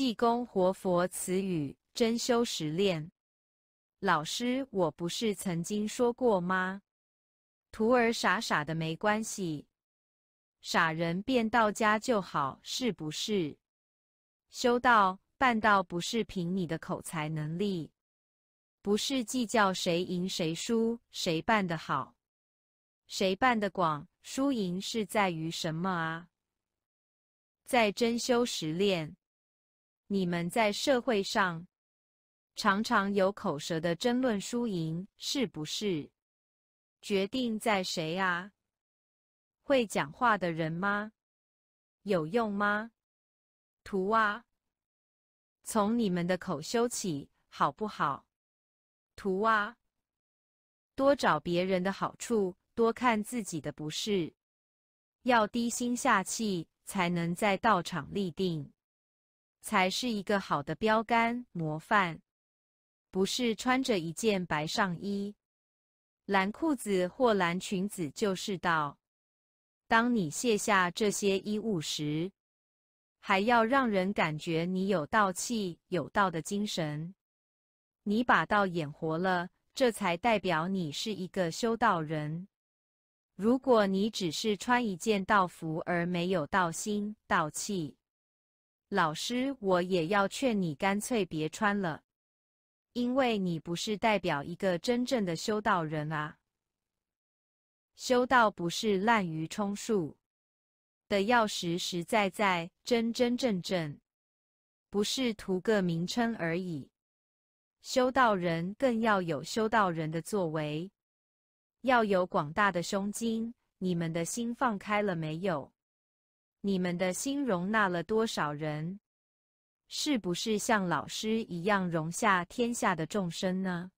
济公活佛词语真修实练。老师，我不是曾经说过吗？徒儿傻傻的没关系，傻人变道家就好，是不是？修道办道不是凭你的口才能力，不是计较谁赢谁输，谁办得好，谁办的广。输赢是在于什么啊？在真修实练。你们在社会上常常有口舌的争论输赢，是不是？决定在谁啊？会讲话的人吗？有用吗？图啊，从你们的口修起好不好？图啊，多找别人的好处，多看自己的不是，要低心下气，才能在道场立定。才是一个好的标杆模范，不是穿着一件白上衣、蓝裤子或蓝裙子就是道。当你卸下这些衣物时，还要让人感觉你有道气、有道的精神。你把道演活了，这才代表你是一个修道人。如果你只是穿一件道服而没有道心、道气，老师，我也要劝你干脆别穿了，因为你不是代表一个真正的修道人啊。修道不是滥竽充数的，要实实在在、真真正正，不是图个名称而已。修道人更要有修道人的作为，要有广大的胸襟。你们的心放开了没有？你们的心容纳了多少人？是不是像老师一样容下天下的众生呢？